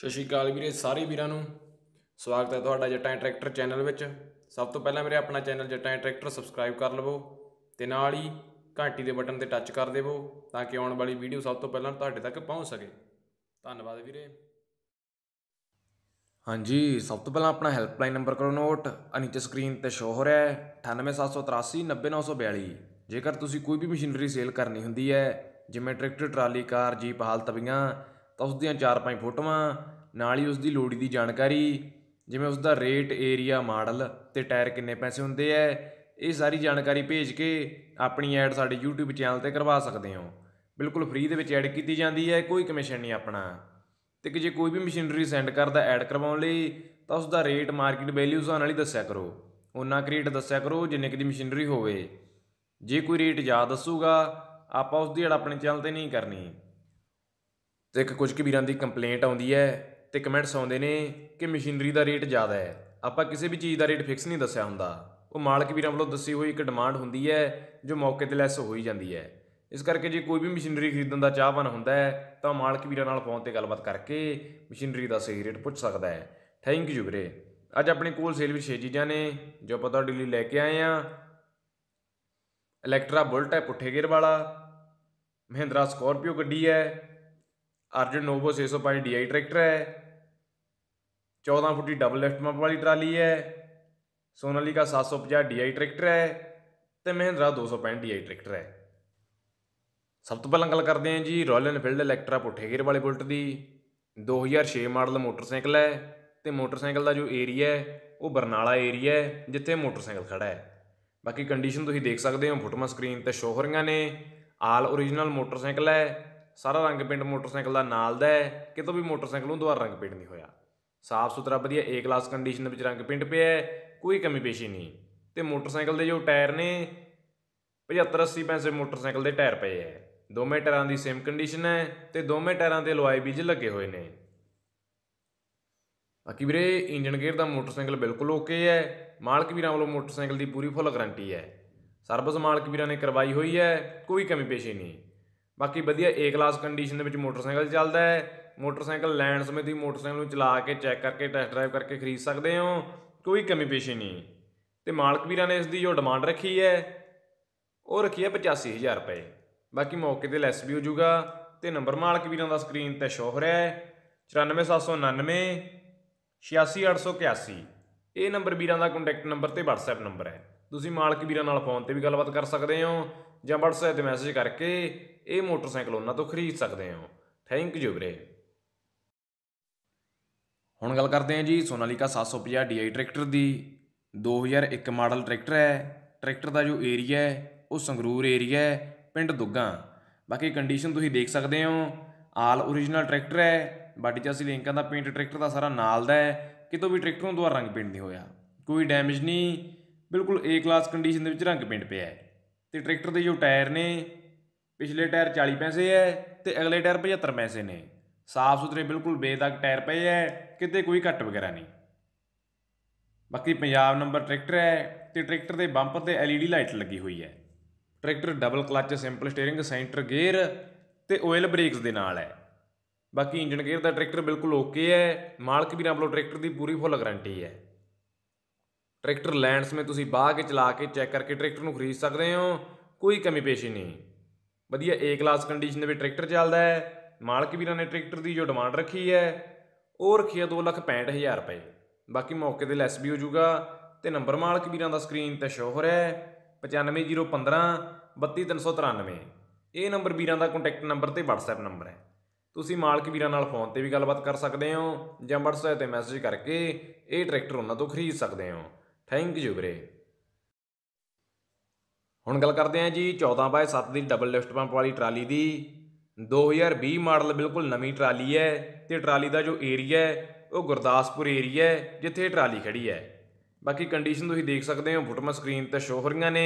ਸਤਿ ਸ਼੍ਰੀ ਅਕਾਲ ਵੀਰੇ ਸਾਰੇ ਵੀਰਾਂ ਨੂੰ ਸਵਾਗਤ ਹੈ ਤੁਹਾਡਾ ਜੱਟਾਂ ਟਰੈਕਟਰ ਚੈਨਲ ਵਿੱਚ ਸਭ ਤੋਂ ਪਹਿਲਾਂ ਮੇਰੇ ਆਪਣਾ ਚੈਨਲ ਜੱਟਾਂ ਟਰੈਕਟਰ ਸਬਸਕ੍ਰਾਈਬ ਕਰ ਲਵੋ ਤੇ ਨਾਲ ਹੀ ਘੰਟੀ ਦੇ ਬਟਨ ਤੇ ਟੱਚ ਕਰ ਦੇਵੋ ਤਾਂ ਕਿ ਆਉਣ ਵਾਲੀ ਵੀਡੀਓ ਸਭ ਤੋਂ ਪਹਿਲਾਂ ਤੁਹਾਡੇ ਤੱਕ ਪਹੁੰਚ ਸਕੇ ਧੰਨਵਾਦ ਵੀਰੇ ਹਾਂਜੀ ਸਭ ਤੋਂ ਪਹਿਲਾਂ ਆਪਣਾ ਹੈਲਪਲਾਈਨ ਨੰਬਰ ਕਰੋ ਨੋਟ ਅਨੀਚ ਸਕਰੀਨ ਤੇ ਸ਼ੋ ਹੋ ਰਿਹਾ ਹੈ 9873890942 ਜੇਕਰ ਤੁਸੀਂ ਕੋਈ ਵੀ ਮਸ਼ੀਨਰੀ ਸੇਲ ਕਰਨੀ ਹੁੰਦੀ ਹੈ ਜਿਵੇਂ ਟਰੈਕਟਰ ਟਰਾਲੀ ਕਾਰ ਜੀਪ ਹਾਲ ਤਵੀਆਂ ਤਾਂ ਉਸ ਦੀਆਂ ਚਾਰ ਪੰਜ ਫੋਟੋਆਂ ਨਾਲ ਹੀ ਉਸ ਦੀ ਲੋੜੀ ਦੀ ਜਾਣਕਾਰੀ ਜਿਵੇਂ ਉਸ ਦਾ ਰੇਟ ਏਰੀਆ ਮਾਡਲ ਤੇ ਟਾਇਰ ਕਿੰਨੇ ਪੈਸੇ ਹੁੰਦੇ ਐ ਇਹ ਸਾਰੀ ਜਾਣਕਾਰੀ ਭੇਜ ਕੇ ਆਪਣੀ ਐਡ ਸਾਡੇ YouTube ਚੈਨਲ ਤੇ ਕਰਵਾ ਸਕਦੇ ਹੋ ਬਿਲਕੁਲ ਫ੍ਰੀ ਦੇ ਵਿੱਚ ਐਡ ਕੀਤੀ ਜਾਂਦੀ ਹੈ ਕੋਈ ਕਮਿਸ਼ਨ ਨਹੀਂ ਆਪਣਾ ਤੇ ਕਿ ਜੇ ਕੋਈ ਵੀ ਮਸ਼ੀਨਰੀ ਸੈਂਡ ਕਰਦਾ ਐਡ ਕਰਵਾਉਣ ਲਈ ਤਾਂ ਉਸ ਦਾ ਰੇਟ ਮਾਰਕੀਟ ਵੈਲਿਊ ਉਸ ਨਾਲ ਹੀ ਦੱਸਿਆ ਕਰੋ ਉਹਨਾਂ ਕਰੀਟ ਦੱਸਿਆ ਕਰੋ ਜਿੰਨੇ ਕਿ ਦੀ ਮਸ਼ੀਨਰੀ ਹੋਵੇ ਜੇ ਕੋਈ ਰੇਟ ਜ਼ਿਆਦਾ ਦੱਸੂਗਾ ਆਪਾਂ ਉਸ ਦੀ ਐਡ ਆਪਣੇ ਚੈਨਲ ਤੇ ਨਹੀਂ ਕਰਨੀ ਤੇ ਇੱਕ ਕੁਝ ਕਬੀਰਾਂ ਦੀ ਕੰਪਲੇਂਟ ਆਉਂਦੀ ਹੈ ਤੇ ਕਮੈਂਟਸ ਆਉਂਦੇ ਨੇ ਕਿ ਮਸ਼ੀਨਰੀ ਦਾ ਰੇਟ ਜ਼ਿਆਦਾ ਹੈ ਆਪਾਂ ਕਿਸੇ ਵੀ ਚੀਜ਼ ਦਾ ਰੇਟ ਫਿਕਸ ਨਹੀਂ ਦੱਸਿਆ ਹੁੰਦਾ ਉਹ ਮਾਲਕ ਵੀਰਾਂ ਵੱਲੋਂ ਦੱਸੀ ਹੋਈ ਇੱਕ ਡਿਮਾਂਡ ਹੁੰਦੀ ਹੈ ਜੋ ਮੌਕੇ ਤੇ ਲੈਸ ਹੋਈ ਜਾਂਦੀ ਹੈ ਇਸ ਕਰਕੇ ਜੇ ਕੋਈ ਵੀ ਮਸ਼ੀਨਰੀ ਖਰੀਦਣ ਦਾ ਚਾਹਵਾਨ ਹੁੰਦਾ ਹੈ ਤਾਂ ਮਾਲਕ ਵੀਰਾਂ ਨਾਲ ਫੋਨ ਤੇ ਗੱਲਬਾਤ ਕਰਕੇ ਮਸ਼ੀਨਰੀ ਦਾ ਸਹੀ ਰੇਟ ਪੁੱਛ ਸਕਦਾ ਹੈ ਥੈਂਕ ਯੂ ਵੀਰੇ ਅੱਜ ਆਪਣੇ ਕੋਲ ਸੇਲ ਵਿੱਚ ਛੇ ਚੀਜ਼ਾਂ ਨੇ ਜੋ ਆਪਾਂ ਤੁਹਾਡੇ ਲਈ ਲੈ ਕੇ ਆਏ ਆ ਇਲੈਕਟਰਾ ਬੁਲਟ ਹੈ ਪੁੱਠੇ ਗੇਅਰ ਵਾਲਾ ਮਹਿੰਦਰਾ ਸਕੋਰਪੀਓ ਗੱਡੀ ਹੈ ਅਰਜਨ नोवो 605 ਡੀਆਈ ਟਰੈਕਟਰ ਹੈ 14 ਫੁੱਟੀ ਡਬਲ ਲਿਫਟ ਮਾਪ ਵਾਲੀ ਟਰਾਲੀ ਹੈ ਸੋਨਾਲੀ ਦਾ 750 ਡੀਆਈ ਟਰੈਕਟਰ ਹੈ ਤੇ ਮਹਿੰਦਰਾ 265 ਡੀਆਈ ਟਰੈਕਟਰ ਹੈ ਸਭ ਤੋਂ ਪਹਿਲਾਂ ਗੱਲ ਕਰਦੇ ਹਾਂ ਜੀ ਰੋਇਲ ਐਨਫੀਲਡ ਇਲੈਕਟਰਾ ਪੁੱਠੇ ਵਾਲੇ ਬੁਲਟ ਦੀ 2006 ਮਾਡਲ ਮੋਟਰਸਾਈਕਲ ਹੈ ਤੇ ਮੋਟਰਸਾਈਕਲ ਦਾ ਜੋ ਏਰੀਆ ਹੈ ਉਹ ਬਰਨਾਲਾ ਏਰੀਆ ਹੈ ਜਿੱਥੇ ਮੋਟਰਸਾਈਕਲ ਖੜਾ ਹੈ ਬਾਕੀ ਕੰਡੀਸ਼ਨ ਤੁਸੀਂ ਦੇਖ ਸਕਦੇ ਹੋ ਫੋਟੋਆਂ ਸਕਰੀਨ ਤੇ ਸ਼ੋ ਹੋ ਰਹੀਆਂ ਨੇ ਆਲ origignal ਮੋਟਰਸਾਈਕਲ ਹੈ ਸਾਰਾ ਰੰਗ ਪਿੰਡ ਮੋਟਰਸਾਈਕਲ ਦਾ ਨਾਲ ਦਾ ਹੈ ਕਿਤੋਂ ਵੀ ਮੋਟਰਸਾਈਕਲ ਨੂੰ ਦੁਬਾਰਾ ਰੰਗ ਪਿੰਡ ਨਹੀਂ ਹੋਇਆ ਸਾਫ਼ ਸੁਥਰਾ ਵਧੀਆ ਏ ਕਲਾਸ ਕੰਡੀਸ਼ਨ ਵਿੱਚ ਰੰਗ ਪਿੰਡ ਪਿਆ ਹੈ ਕੋਈ ਕਮੀ ਪੇਸ਼ੀ ਨਹੀਂ ਤੇ ਮੋਟਰਸਾਈਕਲ ਦੇ ਜੋ ਟਾਇਰ ਨੇ 75 80 ਪੈਸੇ ਮੋਟਰਸਾਈਕਲ ਦੇ ਟਾਇਰ ਪਏ ਹੈ ਦੋਵੇਂ ਟਾਇਰਾਂ ਦੀ ਸੇਮ ਕੰਡੀਸ਼ਨ ਹੈ ਤੇ ਦੋਵੇਂ ਟਾਇਰਾਂ ਤੇ ਲੋਆਈ ਬੀਜ ਲੱਗੇ ਹੋਏ ਨੇ ਬਾਕੀ ਵੀਰੇ ਇੰਜਨ ਗੇਅਰ ਦਾ ਮੋਟਰਸਾਈਕਲ ਬਿਲਕੁਲ ਓਕੇ ਹੈ ਮਾਲਕ ਵੀਰਾਂ ਵੱਲੋਂ ਮੋਟਰਸਾਈਕਲ ਦੀ ਪੂਰੀ ਫੁੱਲ ਗਾਰੰਟੀ ਹੈ ਸਰਵਿਸ ਮਾਲਕ ਵੀਰਾਂ ਨੇ ਕਰਵਾਈ ਹੋਈ ਹੈ ਕੋਈ ਕਮੀ ਪੇਸ਼ੀ ਨਹੀਂ ਬਾਕੀ ਵਧੀਆ ਏ ਕਲਾਸ ਕੰਡੀਸ਼ਨ ਦੇ ਵਿੱਚ ਮੋਟਰਸਾਈਕਲ ਚੱਲਦਾ ਹੈ ਮੋਟਰਸਾਈਕਲ ਲੈਣ ਸਮੇਂ ਤੁਸੀਂ ਮੋਟਰਸਾਈਕਲ ਨੂੰ ਚਲਾ ਕੇ ਚੈੱਕ ਕਰਕੇ ਟੈਸਟ ਡਰਾਈਵ ਕਰਕੇ ਖਰੀਦ ਸਕਦੇ ਹੋ ਕੋਈ ਕਮੀ ਪੇਸ਼ੀ ਨਹੀਂ ਤੇ ਮਾਲਕ ਵੀਰਾਂ ਨੇ ਇਸ ਦੀ ਜੋ ਡਿਮਾਂਡ ਰੱਖੀ ਹੈ ਉਹ ਰੱਖੀ ਹੈ 85000 ਰੁਪਏ ਬਾਕੀ ਮੌਕੇ ਤੇ ਲੈਸ ਵੀ ਹੋ ਜਾਊਗਾ ਤੇ ਨੰਬਰ ਮਾਲਕ ਵੀਰਾਂ ਦਾ ਸਕਰੀਨ ਤੇ ਸ਼ੋਅ ਹੋ ਰਿਹਾ ਹੈ 94799 86881 ਇਹ ਨੰਬਰ ਵੀਰਾਂ ਦਾ ਕੰਟੈਕਟ ਨੰਬਰ ਤੇ WhatsApp ਨੰਬਰ ਹੈ ਤੁਸੀਂ ਮਾਲਕ ਵੀਰਾਂ ਨਾਲ ਫੋਨ ਤੇ ਵੀ ਗੱਲਬਾਤ ਕਰ ਸਕਦੇ ਹੋ ਜਾਂ WhatsApp ਤੇ ਮੈਸੇਜ ਕਰਕੇ ਇਹ ਮੋਟਰਸਾਈਕਲ ਉਹਨਾਂ ਤੋਂ ਖਰੀਦ ਸਕਦੇ ਹੋ ਥੈਂਕ ਯੂ ਵੀਰੇ ਹੁਣ ਗੱਲ ਕਰਦੇ ਹਾਂ ਜੀ ਸੋਨਾਲੀਕਾ 750 DI ਟਰੈਕਟਰ ਦੀ 2001 ਮਾਡਲ ਟਰੈਕਟਰ ਹੈ ਟਰੈਕਟਰ ਦਾ ਜੋ ਏਰੀਆ ਹੈ ਉਹ ਸੰਗਰੂਰ ਏਰੀਆ ਹੈ ਪਿੰਡ ਦੁੱਗਾ ਬਾਕੀ ਕੰਡੀਸ਼ਨ ਤੁਸੀਂ ਦੇਖ ਸਕਦੇ ਹੋ ਆਲ origignal ਟਰੈਕਟਰ ਹੈ ਬਾਡੀ ਚਾਸੀ ਲਿੰਕਾਂ ਦਾ ਪੇਂਟ ਟਰੈਕਟਰ ਦਾ ਸਾਰਾ ਨਾਲ ਦਾ ਹੈ ਕਿਤੋਂ ਵੀ ਟਰੈਕਟਰ ਨੂੰ ਦੁਬਾਰਾ ਰੰਗ ਪੇਂਟ ਨਹੀਂ ਹੋਇਆ ਕੋਈ ਡੈਮੇਜ ਨਹੀਂ ਬਿਲਕੁਲ ਏ ਕਲਾਸ ਕੰਡੀਸ਼ਨ ਦੇ ਵਿੱਚ ਰੰਗ ਪੇਂਟ ਪਿਆ ਹੈ ਤੇ ਟਰੈਕਟਰ ਦੇ ਜੋ ਟਾਇਰ ਨੇ ਪਿਛਲੇ ਟਾਇਰ 40 ਪੈਸੇ ਹੈ ਤੇ ਅਗਲੇ ਟਾਇਰ 75 ਪੈਸੇ ਨੇ ਸਾਫ਼ ਸੁਥਰੇ ਬਿਲਕੁਲ ਬੇਦਾਗ ਟਾਇਰ ਪਏ ਹੈ ਕਿਤੇ ਕੋਈ ਘੱਟ ਵਗੈਰਾ ਨਹੀਂ ਬਾਕੀ ਪੰਜਾਬ ਨੰਬਰ ਟਰੈਕਟਰ ਹੈ ਤੇ ਟਰੈਕਟਰ ਦੇ ਬੰਪਰ ਤੇ ਐਲਈਡੀ ਲਾਈਟ ਲੱਗੀ ਹੋਈ ਹੈ ਟਰੈਕਟਰ ਡਬਲ ਕਲੱਚ ਸਿੰਪਲ ਸਟੀering ਸੈਂਟਰ ਗੇਅਰ ਤੇ ਆਇਲ ਬ੍ਰੇਕਸ ਦੇ ਨਾਲ ਹੈ ਬਾਕੀ ਇੰਜਨ ਗੇਅਰ ਦਾ ਟਰੈਕਟਰ ਬਿਲਕੁਲ ਓਕੇ ਹੈ ਮਾਲਕ ਵੀਰਾਂ ਵੱਲੋਂ ਟਰੈਕਟਰ ਦੀ ਪੂਰੀ ਫੁੱਲ ਗਾਰੰਟੀ ਹੈ ਟਰੈਕਟਰ ਲੈਂਡਸ ਮੇ ਤੁਸੀਂ ਬਾਹ ਕੇ ਚਲਾ ਕੇ ਚੈੱਕ ਕਰਕੇ ਟਰੈਕਟਰ ਨੂੰ ਖਰੀਦ ਸਕਦੇ ਹੋ ਕੋਈ ਕਮੀ ਪੇਸ਼ੀ ਨਹੀਂ ਵਧੀਆ ਏ ਕਲਾਸ ਕੰਡੀਸ਼ਨ ਦੇ ਵਿੱਚ ਟਰੈਕਟਰ ਚੱਲਦਾ ਹੈ ਮਾਲਕ ਵੀਰਾਂ ਨੇ ਟਰੈਕਟਰ ਦੀ ਜੋ ਡਿਮਾਂਡ ਰੱਖੀ ਹੈ ਉਹ ਰੱਖੀ ਹੈ 265000 ਰੁਪਏ ਬਾਕੀ ਮੌਕੇ ਤੇ ਲੈਸ ਵੀ ਹੋ ਜਾਊਗਾ ਤੇ ਨੰਬਰ ਮਾਲਕ ਵੀਰਾਂ ਦਾ ਸਕਰੀਨ ਤੇ ਸ਼ੋ ਹੋ ਰਿਹਾ ਹੈ 95015 32393 ਇਹ ਨੰਬਰ ਵੀਰਾਂ ਦਾ ਕੰਟੈਕਟ ਨੰਬਰ ਤੇ WhatsApp ਨੰਬਰ ਹੈ ਤੁਸੀਂ ਮਾਲਕ ਵੀਰਾਂ ਨਾਲ ਫੋਨ ਤੇ ਵੀ ਗੱਲਬਾਤ ਕਰ ਸਕਦੇ ਹੋ ਜਾਂ WhatsApp ਤੇ ਮੈਸੇਜ ਕਰਕੇ ਇਹ ਟਰੈਕਟਰ ਉਹਨਾਂ ਤੋਂ ਖਰੀਦ ਸਕਦੇ ਹੋ ਥੈਂਕ ਯੂ ਵੀਰੇ ਹੁਣ ਗੱਲ ਕਰਦੇ ਆਂ ਜੀ 14/7 ਬਾਏ ਦੀ ਡਬਲ ਲਿਫਟ ਪੰਪ ਵਾਲੀ ਟਰਾਲੀ ਦੀ 2020 ਮਾਡਲ ਬਿਲਕੁਲ ਨਵੀਂ ਟਰਾਲੀ ਹੈ ਤੇ ਟਰਾਲੀ ਦਾ ਜੋ ਏਰੀਆ ਹੈ ਉਹ ਗੁਰਦਾਸਪੁਰ ਏਰੀਆ ਹੈ ਜਿੱਥੇ ਟਰਾਲੀ ਖੜੀ ਹੈ ਬਾਕੀ ਕੰਡੀਸ਼ਨ ਤੁਸੀਂ ਦੇਖ ਸਕਦੇ ਹੋ ਫੋਟੋਆਂ ਸਕਰੀਨ ਤੇ ਸ਼ੋ ਹੋ ਰਹੀਆਂ ਨੇ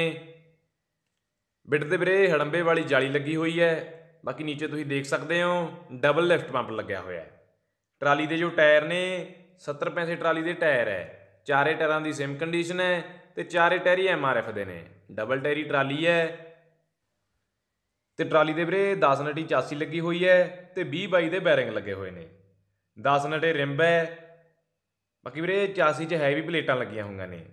ਬਿੱਟ ਦੇ ਵੀਰੇ ਹੜੰਬੇ ਵਾਲੀ ਜਾਲੀ ਲੱਗੀ ਹੋਈ ਹੈ ਬਾਕੀ ਨੀਚੇ ਤੁਸੀਂ ਦੇਖ ਸਕਦੇ ਹੋ ਡਬਲ ਲਿਫਟ ਪੰਪ ਲੱਗਿਆ ਹੋਇਆ ਹੈ ਟਰਾਲੀ ਦੇ ਜੋ ਟਾਇਰ ਨੇ 70 ਪੈਸੇ ਟਰਾਲੀ ਦੇ ਟਾਇਰ ਹੈ ਚਾਰੇ ਟਾਇਰਾਂ ਦੀ ਸੇਮ ਕੰਡੀਸ਼ਨ ਹੈ ਤੇ ਚਾਰੇ ਟਾਇਰ ਹੀ ਐਮਆਰਐਫ ਦੇ ਨੇ ਡਬਲ ਟਾਇਰੀ ਟਰਾਲੀ ਹੈ ਤੇ ਟਰਾਲੀ ਦੇ ਵੀਰੇ 10 ਨਟੀ ਚਾਸੀ ਲੱਗੀ ਹੋਈ ਹੈ ਤੇ 20 ਬਾਈ ਦੇ ਬੈਰਿੰਗ ਲੱਗੇ ਹੋਏ ਨੇ 10 ਨਟੇ ਰਿੰਬ ਹੈ ਬਾਕੀ ਵੀਰੇ ਚਾਸੀ 'ਚ ਹੈਵੀ ਪਲੇਟਾਂ ਲੱਗੀਆਂ ਹੋਈਆਂ ਨੇ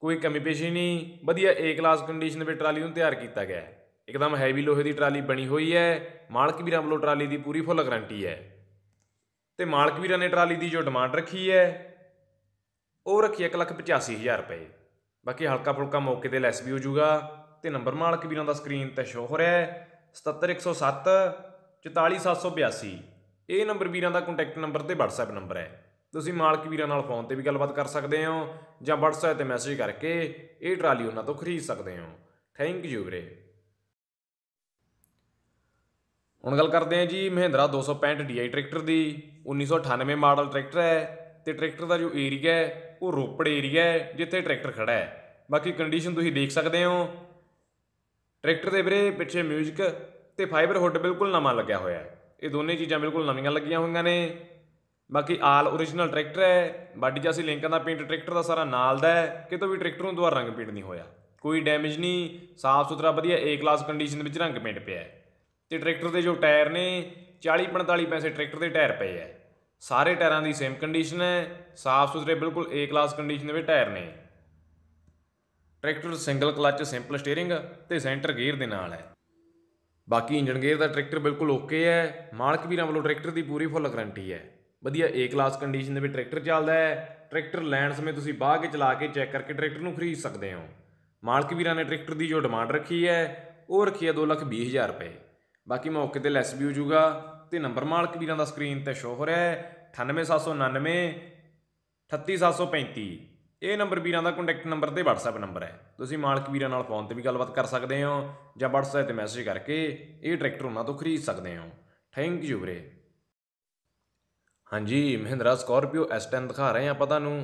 ਕੋਈ ਕਮੀ ਪੇਸ਼ੀ ਨਹੀਂ ਵਧੀਆ ਏ ਕਲਾਸ ਕੰਡੀਸ਼ਨ ਵਿੱਚ ਟਰਾਲੀ ਨੂੰ ਤਿਆਰ ਕੀਤਾ ਗਿਆ ਹੈ ਇਕਦਮ ਹੈਵੀ ਲੋਹੇ ਦੀ ਟਰਾਲੀ ਬਣੀ ਹੋਈ ਹੈ ਮਾਲਕ ਵੀਰਾਂ ਵੱਲੋਂ ਟਰਾਲੀ ਦੀ ਪੂਰੀ ਫੁੱਲ ਗਾਰੰਟੀ ਹੈ ਤੇ ਮਾਲਕ ਵੀਰਾਂ ਨੇ ਟਰਾਲੀ ਦੀ ਜੋ ਡਿਮਾਂਡ ਰੱਖੀ ਹੈ ਉਹ ਰੱਖੀ 185000 ਰੁਪਏ ਬਾਕੀ ਹਲਕਾ ਫੁਲਕਾ ਮੌਕੇ ਤੇ ਲੈਸ ਵੀ ਹੋ ਜਾਊਗਾ ਤੇ ਨੰਬਰ ਮਾਲਕ ਵੀਰਾਂ ਦਾ ਸਕਰੀਨ ਤੇ ਸ਼ੋ ਹੋ ਰਿਹਾ ਹੈ 77107 44782 ਇਹ ਨੰਬਰ ਵੀਰਾਂ ਦਾ ਕੰਟੈਕਟ ਨੰਬਰ ਤੇ WhatsApp ਨੰਬਰ ਹੈ ਤੁਸੀਂ ਮਾਲਕ ਵੀਰਾਂ ਨਾਲ ਫੋਨ ਤੇ ਵੀ ਗੱਲਬਾਤ ਕਰ ਸਕਦੇ ਹੋ ਜਾਂ WhatsApp ਤੇ ਮੈਸੇਜ ਕਰਕੇ ਇਹ ਟਰਾਲੀ ਉਹਨਾਂ ਤੋਂ ਖਰੀਦ ਸਕਦੇ ਹੋ ਥੈਂਕ ਯੂ ਵੀਰੇ ਹੁਣ ਗੱਲ ਕਰਦੇ ਹਾਂ ਜੀ ਮਹਿੰਦਰਾ 265 DI ਟਰੈਕਟਰ ਦੀ 1998 ਮਾਡਲ ਟਰੈਕਟਰ ਹੈ ਤੇ ਟਰੈਕਟਰ ਦਾ ਜੋ ਏਰੀਆ ਹੈ ਉਹ ਰੋਪੜ ਏਰੀਆ ਹੈ ਜਿੱਥੇ ਟਰੈਕਟਰ ਖੜਾ ਹੈ ਬਾਕੀ ਕੰਡੀਸ਼ਨ ਤੁਸੀਂ ਦੇਖ ਸਕਦੇ ਹੋ ਟਰੈਕਟਰ ਦੇ ਵੀਰੇ ਪਿੱਛੇ 뮤직 ਤੇ ਫਾਈਬਰ ਹੁੱਡ ਬਿਲਕੁਲ ਨਵਾਂ ਲੱਗਿਆ ਹੋਇਆ ਹੈ ਇਹ ਦੋਨੇ ਚੀਜ਼ਾਂ ਬਿਲਕੁਲ ਨਵੀਆਂ ਲੱਗੀਆਂ ਹੋਈਆਂ ਨੇ ਬਾਕੀ ਆਲ オリジナル ਟਰੈਕਟਰ ਹੈ ਬਾਡੀ ਸੀ ਲਿੰਕਾਂ ਦਾ ਪੇਂਟ ਟਰੈਕਟਰ ਦਾ ਸਾਰਾ ਨਾਲ ਦਾ ਹੈ ਕਿਤੋਂ ਵੀ ਟਰੈਕਟਰ ਨੂੰ ਦੁਬਾਰਾ ਰੰਗ ਪੇਂਟ ਨਹੀਂ ਹੋਇਆ ਕੋਈ ਡੈਮੇਜ ਨਹੀਂ ਸਾਫ਼ ਸੁਥਰਾ ਵਧੀਆ ਏ ਕਲਾਸ ਕੰਡੀਸ਼ਨ ਵਿੱਚ ਰੰਗ ਪੇਂਟ ਪਿਆ ਹੈ ਤੇ ਟਰੈਕਟਰ ਦੇ ਜੋ ਟਾਇਰ ਨੇ 40 45 ਪੈਸੇ ਟਰੈਕਟਰ ਦੇ ਟਾਇਰ ਪਏ ਹੈ ਸਾਰੇ ਟਾਇਰਾਂ ਦੀ ਸੇਮ ਕੰਡੀਸ਼ਨ ਹੈ ਸਾਫ ਸੁਥਰੇ ਬਿਲਕੁਲ ਏ ਕਲਾਸ ਕੰਡੀਸ਼ਨ ਦੇ ਵਿੱਚ ਟਾਇਰ ਨੇ ਟਰੈਕਟਰ ਸਿੰਗਲ ਕਲੱਚ ਸਿੰਪਲ ਸਟੀering ਤੇ ਸੈਂਟਰ ਗੇਅਰ ਦੇ ਨਾਲ ਹੈ ਬਾਕੀ ਇੰਜਨ ਗੇਅਰ ਦਾ ਟਰੈਕਟਰ ਬਿਲਕੁਲ ਓਕੇ ਹੈ ਮਾਲਕ ਵੀਰਾਂ ਵੱਲੋਂ ਟਰੈਕਟਰ ਦੀ ਪੂਰੀ ਫੁੱਲ ਗਾਰੰਟੀ ਹੈ ਵਧੀਆ ਏ ਕਲਾਸ ਕੰਡੀਸ਼ਨ ਦੇ ਵਿੱਚ ਟਰੈਕਟਰ ਚੱਲਦਾ ਹੈ ਟਰੈਕਟਰ ਲੈਣ ਸਮੇਂ ਤੁਸੀਂ ਬਾਹਰ ਕੇ ਚਲਾ ਕੇ ਚੈੱਕ ਕਰਕੇ ਟਰੈਕਟਰ ਨੂੰ ਖਰੀਦ ਸਕਦੇ ਹੋ ਮਾਲਕ ਵੀਰਾਂ ਨੇ ਟਰੈਕਟਰ ਦੀ ਜੋ ਡਿਮਾਂਡ ਰੱਖੀ ਹੈ ਉਹ ਰੱਖੀ ਹੈ 2 ਲੱਖ 20 ਹਜ਼ਾਰ ਰੁਪਏ ਬਾਕੀ ਮੌਕੇ ਤੇ ਲੈਸ ਵੀ ਹੋ ਜਾਊਗਾ ਤੇ ਨੰਬਰ ਮਾਲਕ ਵੀਰਾਂ ਦਾ ਸਕਰੀਨ ਤੇ ਸ਼ੋ ਹੋ ਰਿਹਾ ਹੈ 98799 38735 ਇਹ ਨੰਬਰ ਵੀਰਾਂ ਦਾ ਕੰਟੈਕਟ ਨੰਬਰ ਤੇ WhatsApp ਨੰਬਰ ਹੈ ਤੁਸੀਂ ਮਾਲਕ ਵੀਰਾਂ ਨਾਲ ਫੋਨ ਤੇ ਵੀ ਗੱਲਬਾਤ ਕਰ ਸਕਦੇ ਹੋ ਜਾਂ WhatsApp ਤੇ ਮੈਸੇਜ ਕਰਕੇ ਇਹ ਟਰੈਕਟਰ ਉਹਨਾਂ ਤੋਂ ਖਰੀਦ ਸਕਦੇ ਹੋ ਥੈਂਕ ਯੂ ਵੀਰੇ ਹਾਂਜੀ ਮਹਿੰਦਰਾ ਸਕਾਰਪੀਓ S10 ਦਿਖਾ ਰਹੇ ਆਪਾਂ ਤੁਹਾਨੂੰ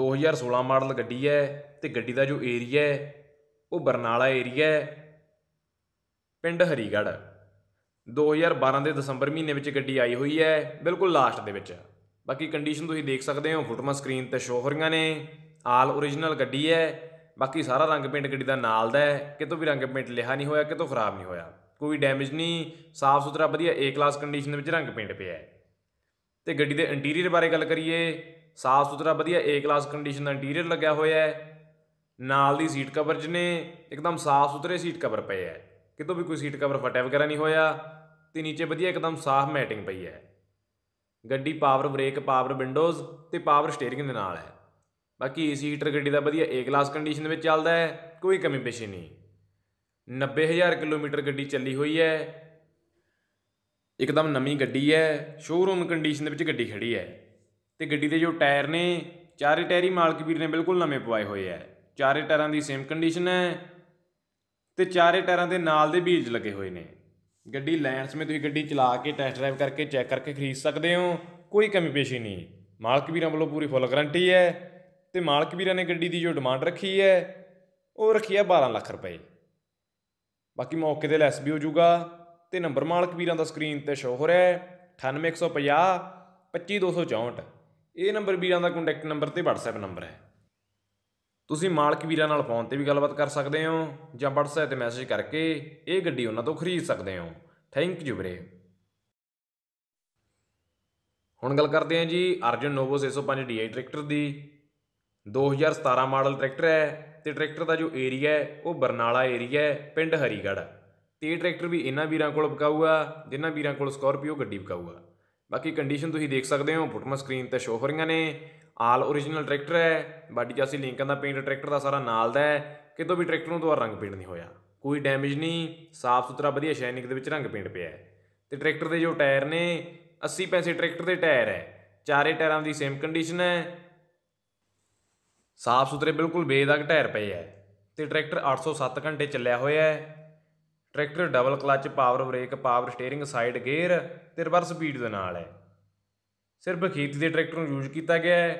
2016 ਮਾਡਲ ਗੱਡੀ ਹੈ ਤੇ ਗੱਡੀ ਦਾ ਜੋ ਏਰੀਆ ਹੈ ਉਹ ਬਰਨਾਲਾ ਏਰੀਆ ਹੈ ਪਿੰਡ ਹਰੀਗੜ੍ਹ 2012 ਦੇ ਦਸੰਬਰ ਮਹੀਨੇ ਵਿੱਚ ਗੱਡੀ ਆਈ ਹੋਈ ਹੈ ਬਿਲਕੁਲ ਲਾਸਟ ਦੇ ਵਿੱਚ ਬਾਕੀ ਕੰਡੀਸ਼ਨ ਤੁਸੀਂ ਦੇਖ ਸਕਦੇ ਹੋ ਫੋਟੋਆਂ ਸਕਰੀਨ ਤੇ ਸ਼ੋ ਹੋ ਰਹੀਆਂ ਨੇ ਆਲ origignal ਗੱਡੀ ਹੈ ਬਾਕੀ ਸਾਰਾ ਰੰਗ ਪੇਂਟ ਗੱਡੀ ਦਾ ਨਾਲ ਦਾ ਹੈ ਕਿਤੋਂ ਵੀ ਰੰਗ ਪੇਂਟ ਲਿਹਾ ਨਹੀਂ ਹੋਇਆ ਕਿਤੋਂ ਖਰਾਬ ਨਹੀਂ ਹੋਇਆ ਕੋਈ ਡੈਮੇਜ ਨਹੀਂ ਸਾਫ ਸੁਥਰਾ ਵਧੀਆ ਏ ਕਲਾਸ ਕੰਡੀਸ਼ਨ ਦੇ ਵਿੱਚ ਰੰਗ ਪੇਂਟ ਪਿਆ ਹੈ ਤੇ ਗੱਡੀ ਦੇ ਇੰਟੀਰੀਅਰ ਬਾਰੇ ਗੱਲ ਕਰੀਏ ਸਾਫ ਸੁਥਰਾ ਵਧੀਆ ਏ ਕਲਾਸ ਕੰਡੀਸ਼ਨ ਦਾ ਇੰਟੀਰੀਅਰ ਲੱਗਿਆ ਹੋਇਆ ਹੈ ਨਾਲ ਦੀ ਸੀਟ ਕਵਰਜ ਨੇ ਇੱਕਦਮ ਸਾਫ ਸੁਥਰੇ ਸੀਟ ਕਵਰ ਪਏ ਹੈ ਕਿਤੋਂ ਵੀ ਕੋਈ ਸੀਟ ਕਵਰ ਫਟਿਆ ਵਗੈਰਾ ਨਹੀਂ ਹੋਇਆ ਤੇ ਨੀਚੇ ਵਧੀਆ ਇੱਕਦਮ ਸਾਫ਼ ਮੈਟਿੰਗ ਪਈ ਹੈ ਗੱਡੀ ਪਾਵਰ ਬ੍ਰੇਕ ਪਾਵਰ ਵਿੰਡੋਜ਼ ਤੇ ਪਾਵਰ ਸਟੀਅਰਿੰਗ ਦੇ ਨਾਲ ਹੈ ਬਾਕੀ ਏਸੀ ਹੀਟਰ ਗੱਡੀ ਦਾ ਵਧੀਆ ਏ ਕਲਾਸ ਕੰਡੀਸ਼ਨ ਦੇ ਵਿੱਚ ਚੱਲਦਾ ਹੈ ਕੋਈ ਕਮੀ ਪੇਸ਼ੀ ਨਹੀਂ 90000 ਕਿਲੋਮੀਟਰ ਗੱਡੀ ਚੱਲੀ ਹੋਈ ਹੈ ਇੱਕਦਮ ਨਵੀਂ ਗੱਡੀ ਹੈ ਸ਼ੋਰੂਮ ਕੰਡੀਸ਼ਨ ਦੇ ਵਿੱਚ ਗੱਡੀ ਖੜੀ ਹੈ ਤੇ ਗੱਡੀ ਦੇ ਜੋ ਟਾਇਰ ਨੇ ਚਾਰੇ ਟਾਇਰੀ ਮਾਲਕ ਵੀਰ ਨੇ ਬਿਲਕੁਲ ਨਵੇਂ ਪਵਾਏ ਹੋਏ ਹੈ ਚਾਰੇ ਟਾਇਰਾਂ ਦੀ ਸੇਮ ਕੰਡੀਸ਼ਨ ਹੈ ਤੇ ਚਾਰੇ ਟਾਇਰਾਂ ਦੇ ਨਾਲ ਦੇ ਬੀਜ ਲੱਗੇ ਹੋਏ ਨੇ ਗੱਡੀ ਲੈਣ ਸਮੇਂ ਤੁਸੀਂ ਗੱਡੀ ਚਲਾ ਕੇ ਟੈਸਟ ਡਰਾਈਵ ਕਰਕੇ ਚੈੱਕ ਕਰਕੇ ਖਰੀਦ ਸਕਦੇ ਹੋ ਕੋਈ ਕਮੀ ਪੇਸ਼ੀ ਨਹੀਂ ਮਾਲਕ ਵੀਰਾਂ ਵੱਲੋਂ ਪੂਰੀ ਫੁੱਲ ਗਾਰੰਟੀ ਹੈ ਤੇ ਮਾਲਕ ਵੀਰਾਂ ਨੇ ਗੱਡੀ ਦੀ ਜੋ ਡਿਮਾਂਡ ਰੱਖੀ ਹੈ ਉਹ ਰੱਖੀ ਹੈ 12 ਲੱਖ ਰੁਪਏ ਬਾਕੀ ਮੌਕੇ ਤੇ ਲੈਸ ਵੀ ਹੋ ਜਾਊਗਾ ਤੇ ਨੰਬਰ ਮਾਲਕ ਵੀਰਾਂ ਦਾ ਸਕਰੀਨ ਤੇ ਸ਼ੋ ਹੋ ਰਿਹਾ ਹੈ 98150 25264 ਇਹ ਨੰਬਰ ਵੀਰਾਂ ਦਾ ਕੰਟੈਕਟ ਨੰਬਰ ਤੇ WhatsApp ਨੰਬਰ ਹੈ ਤੁਸੀਂ ਮਾਲਕ ਵੀਰਾਂ ਨਾਲ ਫੋਨ ਤੇ ਵੀ ਗੱਲਬਾਤ ਕਰ ਸਕਦੇ ਹੋ ਜਾਂ WhatsApp ਤੇ ਮੈਸੇਜ ਕਰਕੇ ਇਹ ਗੱਡੀ ਉਹਨਾਂ ਤੋਂ ਖਰੀਦ ਸਕਦੇ ਹੋ ਥੈਂਕ ਯੂ ਵੀਰੇ ਹੁਣ ਗੱਲ ਕਰਦੇ ਹਾਂ ਜੀ ਅਰਜਨ ਨੋਵੋ 605 DI ਟਰੈਕਟਰ ਦੀ 2017 ਮਾਡਲ ਟਰੈਕਟਰ ਹੈ ਤੇ ਟਰੈਕਟਰ ਦਾ ਜੋ ਏਰੀਆ ਹੈ ਉਹ ਬਰਨਾਲਾ ਏਰੀਆ ਹੈ ਪਿੰਡ ਹਰੀਗੜ ਤੇ ਇਹ ਟਰੈਕਟਰ ਵੀ ਇਹਨਾਂ ਵੀਰਾਂ ਕੋਲ ਬਕਾਊਗਾ ਜਿਨ੍ਹਾਂ ਵੀਰਾਂ ਕੋਲ ਸਕਾਰਪੀਓ ਗੱਡੀ ਬਕਾਊਗਾ ਬਾਕੀ ਕੰਡੀਸ਼ਨ ਤੁਸੀਂ ਦੇਖ ਸਕਦੇ ਹੋ ਫੁੱਟਮਾ ਸਕਰੀਨ ਤੇ ਸ਼ੋ ਹੋ ਰਹੀਆਂ ਨੇ ਆਲ origignal ਟਰੈਕਟਰ ਹੈ ਬਾਡੀ ਜਿਵੇਂ ਲਿੰਕਾਂ ਦਾ ਪੇਂਟ ਟਰੈਕਟਰ ਦਾ ਸਾਰਾ ਨਾਲ ਦਾ ਹੈ ਕਿਤੋਂ ਵੀ ਟਰੈਕਟਰ ਨੂੰ ਦੁਬਾਰਾ ਰੰਗ ਪੇਂਟ ਨਹੀਂ ਹੋਇਆ ਕੋਈ ਡੈਮੇਜ ਨਹੀਂ ਸਾਫ ਸੁਥਰਾ ਵਧੀਆ ਸ਼ਾਈਨਿੰਗ ਦੇ ਵਿੱਚ ਰੰਗ ਪੇਂਟ ਪਿਆ ਹੈ ਤੇ ਟਰੈਕਟਰ ਦੇ ਜੋ ਟਾਇਰ ਨੇ 80 ਪੈਸੇ ਟਰੈਕਟਰ ਦੇ ਟਾਇਰ ਹੈ ਚਾਰੇ ਟਾਇਰਾਂ ਦੀ ਸੇਮ ਕੰਡੀਸ਼ਨ ਹੈ ਸਾਫ ਸੁਥਰੇ ਬਿਲਕੁਲ ਬੇਦਾਗ ਟਾਇਰ ਪਏ ਹੈ ਤੇ ਟਰੈਕਟਰ 807 ਘੰਟੇ ਚੱਲਿਆ ਹੋਇਆ ਹੈ tractor double clutch power brake power ਸਟੀering ਸਾਈਡ ਗੇਅਰ ਤੇ ਰਿਵਰਸ ਸਪੀਡ ਦੇ ਨਾਲ ਹੈ ਸਿਰਫ ਖੇਤੀ ਦੇ ਟਰੈਕਟਰ ਨੂੰ ਯੂਜ਼ ਕੀਤਾ ਗਿਆ ਹੈ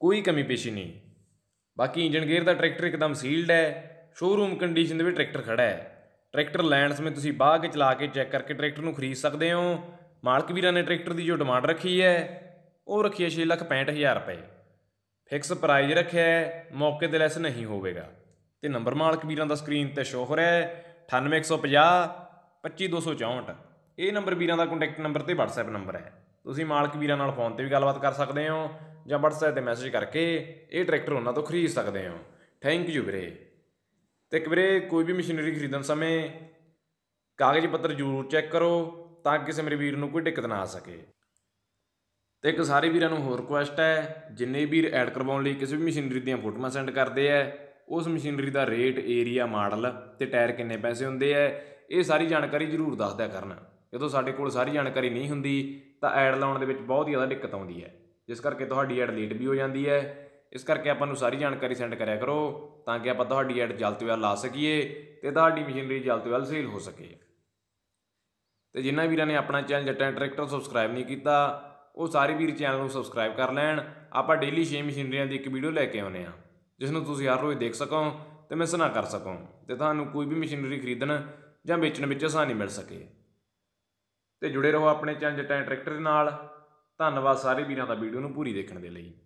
ਕੋਈ ਕਮੀ ਪੇਸ਼ੀ ਨਹੀਂ ਬਾਕੀ ਇੰਜਨ ਗੇਅਰ ਦਾ ਟਰੈਕਟਰ ਇੱਕਦਮ ਸੀਲਡ ਹੈ ਸ਼ੋਰੂਮ ਕੰਡੀਸ਼ਨ ਦੇ ਵਿੱਚ ਟਰੈਕਟਰ ਖੜਾ ਹੈ ਟਰੈਕਟਰ ਲੈਂਡਸ ਵਿੱਚ ਤੁਸੀਂ ਬਾਹਰ ਕੇ ਚਲਾ ਕੇ ਚੈੱਕ ਕਰਕੇ ਟਰੈਕਟਰ ਨੂੰ ਖਰੀਦ ਸਕਦੇ ਹੋ ਮਾਲਕ ਵੀਰਾਂ ਨੇ ਟਰੈਕਟਰ ਦੀ ਜੋ ਡਿਮਾਂਡ ਰੱਖੀ ਹੈ ਉਹ ਰੱਖੀ ਹੈ 6,65,000 ਰੁਪਏ ਫਿਕਸ ਪ੍ਰਾਈਜ਼ ਰੱਖਿਆ ਹੈ ਮੌਕੇ ਤੇ ਲੈਸ ਨਹੀਂ ਹੋਵੇਗਾ ਤੇ ਨੰਬਰ ਮਾਲਕ ਵੀਰਾਂ ਦਾ ਸਕਰੀਨ ਤੇ ਸ਼ੋ ਹੋ ਰਿਹਾ ਹੈ 98150 25264 ਇਹ ਨੰਬਰ ਵੀਰਾਂ ਦਾ ਕੰਟੈਕਟ ਨੰਬਰ ਤੇ WhatsApp ਨੰਬਰ ਹੈ ਤੁਸੀਂ ਮਾਲਕ ਵੀਰਾਂ ਨਾਲ ਫੋਨ ਤੇ ਵੀ ਗੱਲਬਾਤ ਕਰ ਸਕਦੇ ਹੋ ਜਾਂ WhatsApp ਤੇ ਮੈਸੇਜ ਕਰਕੇ ਇਹ ਟਰੈਕਟਰ ਉਹਨਾਂ ਤੋਂ ਖਰੀਦ ਸਕਦੇ ਹੋ ਥੈਂਕ ਯੂ ਵੀਰੇ ਤੇ ਇੱਕ ਵੀਰੇ ਕੋਈ ਵੀ ਮਸ਼ੀਨਰੀ ਖਰੀਦਣ ਸਮੇਂ ਕਾਗਜ਼ ਪੱਤਰ ਜ਼ਰੂਰ ਚੈੱਕ ਕਰੋ ਤਾਂ ਕਿਸੇ ਮੇਰੇ ਵੀਰ ਨੂੰ ਕੋਈ ਦਿੱਕਤ ਨਾ ਆ ਸਕੇ ਤੇ ਇੱਕ ਸਾਰੇ ਵੀਰਾਂ ਨੂੰ ਹੋਰ ਰਿਕੁਐਸਟ ਹੈ ਜਿੰਨੇ ਵੀਰ ਐਡ ਕਰਵਾਉਣ ਲਈ ਕਿਸੇ ਵੀ ਮਸ਼ੀਨਰੀ ਦੀਆਂ ਫੋਟੋਆਂ ਸੈਂਡ ਕਰਦੇ ਆ ਉਸ ਮਸ਼ੀਨਰੀ ਦਾ ਰੇਟ ਏਰੀਆ ਮਾਡਲ ਤੇ ਟਾਇਰ ਕਿੰਨੇ ਪੈਸੇ ਹੁੰਦੇ ਐ ਇਹ ਸਾਰੀ ਜਾਣਕਾਰੀ ਜ਼ਰੂਰ ਦੱਸਦਿਆ ਕਰਨਾ ਜਦੋਂ ਸਾਡੇ ਕੋਲ ਸਾਰੀ ਜਾਣਕਾਰੀ ਨਹੀਂ ਹੁੰਦੀ ਤਾਂ ਐਡ ਲਾਉਣ ਦੇ ਵਿੱਚ ਬਹੁਤ ਜ਼ਿਆਦਾ ਦਿੱਕਤ ਆਉਂਦੀ ਹੈ ਜਿਸ ਕਰਕੇ ਤੁਹਾਡੀ ਐਡ ਲੇਟ ਵੀ ਹੋ ਜਾਂਦੀ ਹੈ ਇਸ ਕਰਕੇ ਆਪਾਂ ਨੂੰ ਸਾਰੀ ਜਾਣਕਾਰੀ ਸੈਂਡ ਕਰਿਆ ਕਰੋ ਤਾਂ ਕਿ ਆਪਾਂ ਤੁਹਾਡੀ ਐਡ ਜਲਦ ਤੋਂ ਜਲਦ ਲਾ ਸਕੀਏ ਤੇ ਤੁਹਾਡੀ ਮਸ਼ੀਨਰੀ ਜਲਦ ਤੋਂ ਜਲਦ ਸੇਲ ਹੋ ਸਕੇ ਤੇ ਜਿਨ੍ਹਾਂ ਵੀਰਾਂ ਨੇ ਆਪਣਾ ਚੈਨਲ ਜੱਟਾਂ ਟਰੈਕਟਰ ਸਬਸਕ੍ਰਾਈਬ ਨਹੀਂ ਕੀਤਾ ਉਹ ਸਾਰੇ ਵੀਰ ਚੈਨਲ ਨੂੰ ਸਬਸਕ੍ਰਾਈਬ ਕਰ ਲੈਣ ਆਪਾਂ ਡੇਲੀ 6 ਮਸ਼ੀਨਰੀਆਂ ਦੀ ਇੱਕ ਵੀਡੀਓ ਲੈ ਕੇ ਆਉਨੇ ਆ ਜਿਸ ਨੂੰ ਤੁਸੀਂ ਹਰ ਰੋਜ਼ ਦੇਖ ਸਕੋ ਤੇ ਮਿਸ ਨਾ ਕਰ ਸਕੋ ਤੇ ਤੁਹਾਨੂੰ ਕੋਈ ਵੀ ਮਸ਼ੀਨਰੀ ਖਰੀਦਣ ਜਾਂ ਵੇਚਣ ਵਿੱਚ ਆਸਾਨੀ ਮਿਲ ਸਕੇ ਤੇ ਜੁੜੇ ਰਹੋ ਆਪਣੇ ਚੰਜ ਟੈਂ ਟਰੈਕਟਰ ਦੇ ਨਾਲ ਧੰਨਵਾਦ ਸਾਰੇ ਵੀਰਾਂ ਦਾ ਵੀਡੀਓ ਨੂੰ ਪੂਰੀ ਦੇਖਣ ਦੇ ਲਈ